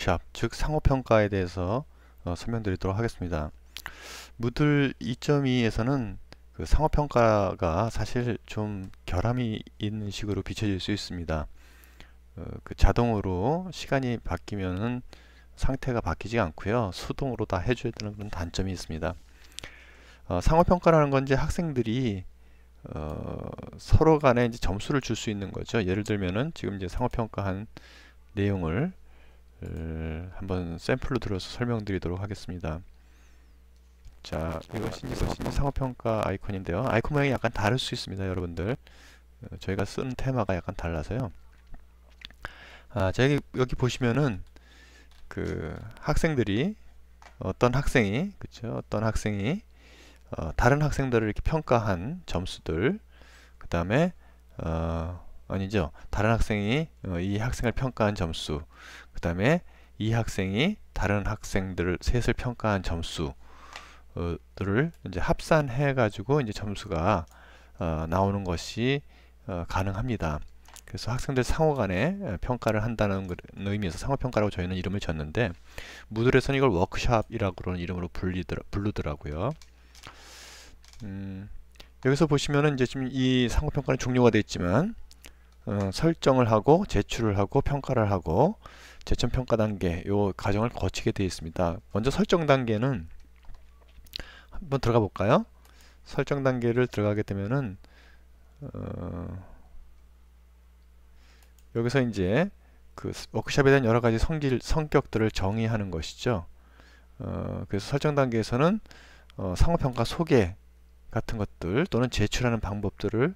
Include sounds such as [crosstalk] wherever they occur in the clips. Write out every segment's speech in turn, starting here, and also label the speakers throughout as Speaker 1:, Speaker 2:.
Speaker 1: 샵, 즉 상호평가에 대해서 어, 설명드리도록 하겠습니다. 무들 2.2에서는 그 상호평가가 사실 좀 결함이 있는 식으로 비춰질 수 있습니다. 어, 그 자동으로 시간이 바뀌면은 상태가 바뀌지 않고요. 수동으로 다 해줘야 되는 그런 단점이 있습니다. 어, 상호평가라는 건 이제 학생들이 어, 서로 간에 이제 점수를 줄 수 있는 거죠. 예를 들면은 지금 이제 상호평가한 내용을 한번 샘플로 들어서 설명드리도록 하겠습니다. 자, 이것이 이 상호평가 아이콘인데요. 아이콘 모양이 약간 다를 수 있습니다, 여러분들. 어, 저희가 쓰는 테마가 약간 달라서요. 아, 저기 여기 보시면은 그 학생들이 어떤 학생이 그쵸 어떤 학생이 어, 다른 학생들을 이렇게 평가한 점수들 그 다음에 어, 아니죠 다른 학생이 어, 이 학생을 평가한 점수 그 다음에 이 학생이 다른 학생들 셋을 평가한 점수들을 어, 이제 합산해 가지고 이제 점수가 어, 나오는 것이 어, 가능합니다. 그래서 학생들 상호 간에 평가를 한다는 의미에서 상호평가라고 저희는 이름을 줬는데 무들에서는 이걸 워크샵이라고 그런 이름으로 불리더라, 부르더라고요. 음, 여기서 보시면은 이제 지금 이 상호평가는 종료가 되어 있지만 어, 설정을 하고 제출을 하고 평가를 하고 제천 평가 단계 요 과정을 거치게 되어 있습니다. 먼저 설정 단계는 한번 들어가 볼까요? 설정 단계를 들어가게 되면은 어, 여기서 이제 그 워크샵에 대한 여러 가지 성 성격들을 정의하는 것이죠. 어, 그래서 설정 단계에서는 어, 상호평가 소개 같은 것들 또는 제출하는 방법들을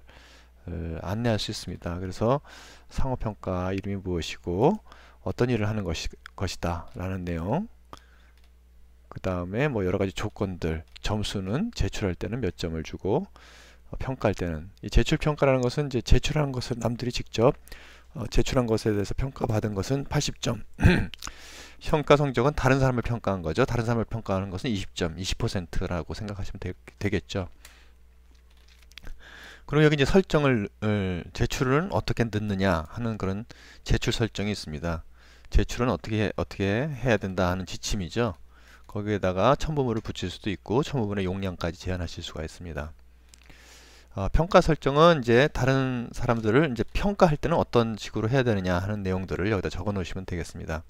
Speaker 1: 안내할 수 있습니다. 그래서 상호평가 이름이 무엇이고 어떤 일을 하는 것이, 것이다 라는 내용 그 다음에 뭐 여러가지 조건들 점수는 제출할 때는 몇 점을 주고 어, 평가할 때는 이 제출 평가라는 것은 이제 제출한 것을 남들이 직접 어, 제출한 것에 대해서 평가받은 것은 80점 [clears throat] 평가 성적은 다른 사람을 평가한 거죠 다른 사람을 평가하는 것은 20점 20%라고 생각하시면 되, 되겠죠 그리고 여기 이제 설정을 어, 제출은 어떻게 넣느냐 하는 그런 제출 설정이 있습니다. 제출은 어떻게 어떻게 해야 된다 하는 지침이죠. 거기에다가 첨부물을 붙일 수도 있고 첨부물의 용량까지 제한하실 수가 있습니다. 어, 평가 설정은 이제 다른 사람들을 이제 평가할 때는 어떤 식으로 해야 되느냐 하는 내용들을 여기다 적어 놓으시면 되겠습니다.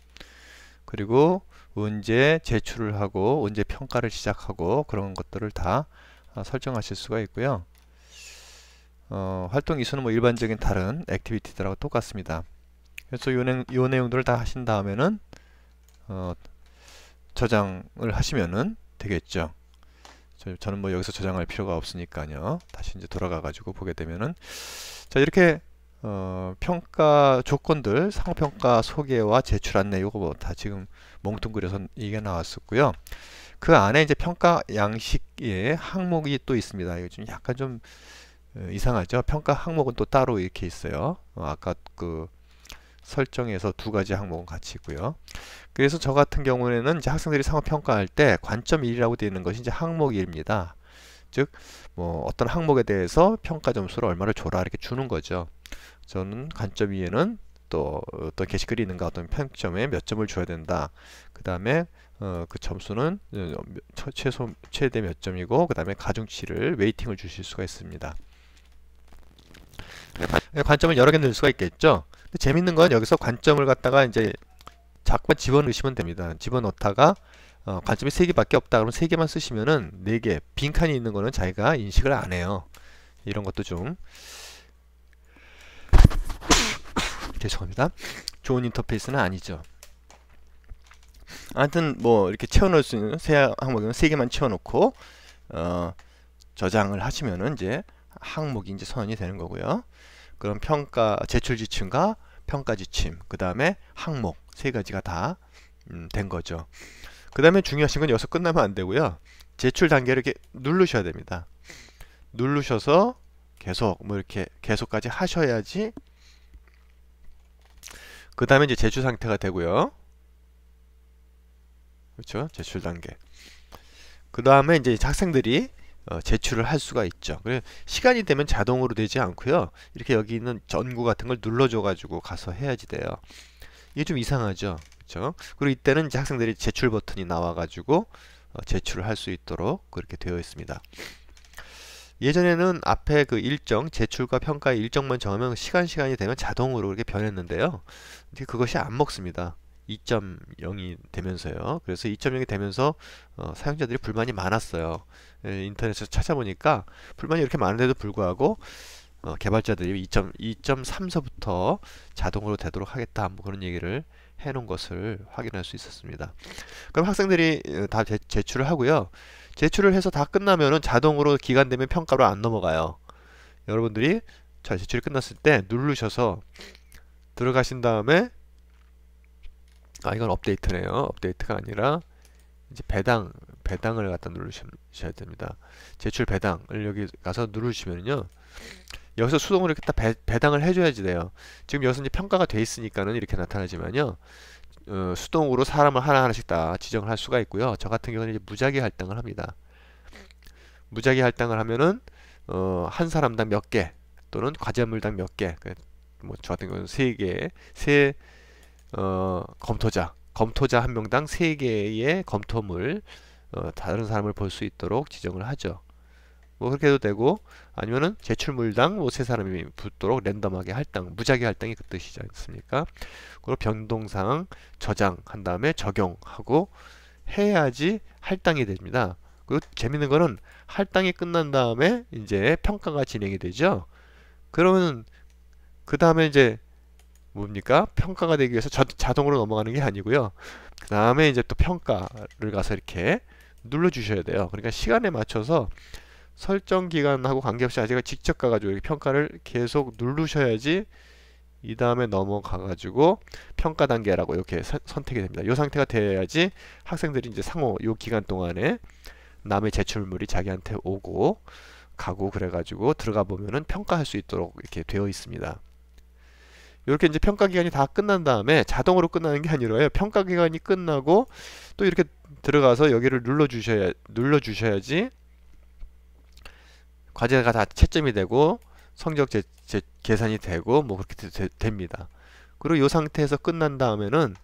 Speaker 1: 그리고 언제 제출을 하고 언제 평가를 시작하고 그런 것들을 다 어, 설정하실 수가 있고요. 어, 활동 이수는 뭐 일반적인 다른 액티비티들하고 똑같습니다. 그래서 요, 내, 요 내용들을 다 하신 다음에는 어, 저장을 하시면은 되겠죠. 저, 는뭐 여기서 저장할 필요가 없으니까요. 다시 이제 돌아가 가지고 보게 되면은 자 이렇게 어, 평가 조건들 상호평가 소개와 제출 안내 이거 뭐 다 지금 몽뚱그려서 이게 나왔었고요. 그 안에 이제 평가 양식의 항목이 또 있습니다. 이거 좀 약간 좀 어, 이상하죠. 평가 항목은 또 따로 이렇게 있어요. 어, 아까 그 설정에서 두 가지 항목은 같이 있고요. 그래서 저 같은 경우에는 이제 학생들이 상업 평가할 때 관점 1이라고 되어 있는 것이 이제 항목 1입니다. 즉, 뭐 어떤 항목에 대해서 평가 점수를 얼마를 줘라 이렇게 주는 거죠. 저는 관점 2에는 또 어떤 게시글이 있는가 어떤 평점에 몇 점을 줘야 된다. 그 다음에 어, 그 점수는 어, 최소 최대 몇 점이고 그 다음에 가중치를 웨이팅을 주실 수가 있습니다. 예, 관점을 여러 개 넣을 수가 있겠죠. 근데 재밌는 건 여기서 관점을 갖다가 이제 자꾸만 집어넣으시면 됩니다. 집어넣다가 어, 관점이 3개밖에 없다 그러면 3개만 쓰시면은 4개 빈칸이 있는 거는 자기가 인식을 안 해요. 이런 것도 좀 [coughs] 죄송합니다. 좋은 인터페이스는 아니죠. 아무튼 뭐 이렇게 채워넣을 수 있는 세 항목이면 3개만 채워놓고 어, 저장을 하시면은 이제 항목이 이제 선언이 되는 거고요. 그럼 평가 제출 지침과 평가 지침 그 다음에 항목 세 가지가 다된 음, 거죠 그 다음에 중요하신 건 여기서 끝나면 안 되고요 제출 단계를 이렇게 누르셔야 됩니다 누르셔서 계속 뭐 이렇게 계속까지 하셔야지 그 다음에 이제 제출 상태가 되고요 그렇죠 제출 단계 그 다음에 이제 학생들이 어, 제출을 할 수가 있죠. 그래 시간이 되면 자동으로 되지 않고요. 이렇게 여기 있는 전구 같은 걸 눌러줘가지고 가서 해야지 돼요. 이게 좀 이상하죠, 그렇죠? 그리고 이때는 이제 학생들이 제출 버튼이 나와가지고 어, 제출을 할 수 있도록 그렇게 되어 있습니다. 예전에는 앞에 그 일정, 제출과 평가의 일정만 정하면 시간 시간이 되면 자동으로 이렇게 변했는데요. 근데 그것이 안 먹습니다. 2.0이 되면서요. 그래서 2.0이 되면서 어, 사용자들이 불만이 많았어요. 에, 예, 인터넷에서 찾아보니까 불만이 이렇게 많은데도 불구하고 어, 개발자들이 2.3서부터 자동으로 되도록 하겠다 뭐 그런 얘기를 해놓은 것을 확인할 수 있었습니다. 그럼 학생들이 어, 다 제, 제출을 하고요. 제출을 해서 다 끝나면은 자동으로 기간 되면 평가로 안 넘어가요. 여러분들이 자 제출이 끝났을 때 누르셔서 들어가신 다음에 아 이건 업데이트네요. 업데이트가 아니라 이제 배당 배당을 갖다 누르셔야 됩니다. 제출 배당을 여기 가서 누르시면요. 네. 여기서 수동으로 이렇게 딱 배, 당을 해줘야지 돼요. 지금 여기서 이제 평가가 돼 있으니까는 이렇게 나타나지만요. 어, 수동으로 사람을 하나하나씩 다 지정을 할 수가 있고요. 저 같은 경우는 이제 무작위 할당을 합니다. 네. 무작위 할당을 하면은 어, 한 사람당 몇 개 또는 과제물당 몇 개. 그 뭐 저 같은 경우는 세 개, 세 어, 검토자, 검토자 한 명당 3개의 검토물 어, 다른 사람을 볼 수 있도록 지정을 하죠. 뭐 그렇게 해도 되고 아니면은 제출물당 뭐 세 사람이 붙도록 랜덤하게 할당, 무작위 할당이 그 뜻이지 않습니까? 그리고 변동사항 저장한 다음에 적용하고 해야지 할당이 됩니다. 그리고 재밌는 거는 할당이 끝난 다음에 이제 평가가 진행이 되죠. 그러면 그 다음에 이제 뭡니까? 평가가 되기 위해서 자, 자동으로 넘어가는 게 아니고요. 그 다음에 이제 또 평가를 가서 이렇게 눌러주셔야 돼요. 그러니까 시간에 맞춰서 설정 기간하고 관계없이 아직가 직접 가가지고 이렇게 평가를 계속 누르셔야지 이 다음에 넘어가가지고 평가 단계라고 이렇게 사, 선택이 됩니다. 이 상태가 돼야지 학생들이 이제 상호 이 기간 동안에 남의 제출물이 자기한테 오고 가고 그래가지고 들어가 보면은 평가할 수 있도록 이렇게 되어 있습니다. 이렇게 이제 평가 기간이 다 끝난 다음에 자동으로 끝나는 게 아니라요. 예, 평가 기간이 끝나고 또 이렇게 들어가서 여기를 눌러 주셔야 눌러 주셔야지 과제가 다 채점이 되고 성적 제, 제, 계산이 되고 뭐 그렇게 되, 됩니다. 그리고 이 상태에서 끝난 다음에는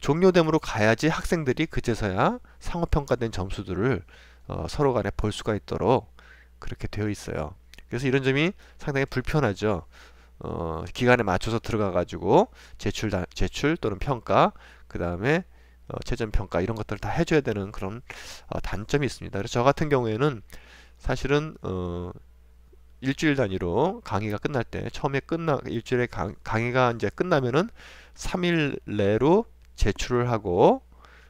Speaker 1: 종료됨으로 가야지 학생들이 그제서야 상호평가된 점수들을 어, 서로 간에 볼 수가 있도록 그렇게 되어 있어요. 그래서 이런 점이 상당히 불편하죠. 어, 기간에 맞춰서 들어가가지고 제출 다, 제출 또는 평가 그 다음에 어, 최전 평가 이런 것들을 다 해줘야 되는 그런 어, 단점이 있습니다. 그래서 저 같은 경우에는 사실은 어, 일주일 단위로 강의가 끝날 때 처음에 끝나 일주일에 강, 강의가 이제 끝나면은 3일 내로 제출을 하고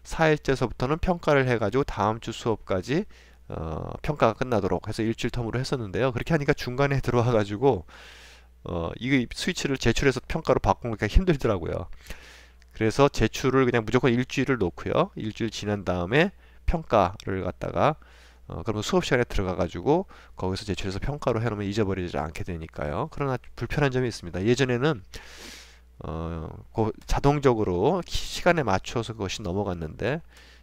Speaker 1: 4일째서부터는 평가를 해가지고 다음 주 수업까지 어, 평가가 끝나도록 해서 일주일 텀으로 했었는데요. 그렇게 하니까 중간에 [laughs] 들어와가지고 어, 이게 스위치를 제출해서 평가로 바꾸는 게 힘들더라고요. 그래서 제출을 그냥 무조건 일주일을 놓고요. 일주일 지난 다음에 평가를 갖다가 어, 그러면 수업 시간에 들어가 가지고 거기서 제출해서 평가로 해놓으면 잊어버리지 않게 되니까요. 그러나 불편한 점이 있습니다. 예전에는 어, 자동적으로 시간에 맞춰서 그것이 넘어갔는데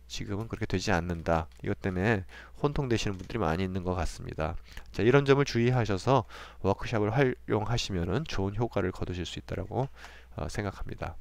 Speaker 1: 지금은 그렇게 되지 않는다. 이것 때문에 혼통되시는 분들이 많이 있는 것 같습니다. 자, 이런 점을 주의하셔서 워크샵을 활용하시면 좋은 효과를 거두실 수 있다고 라 어, 생각합니다.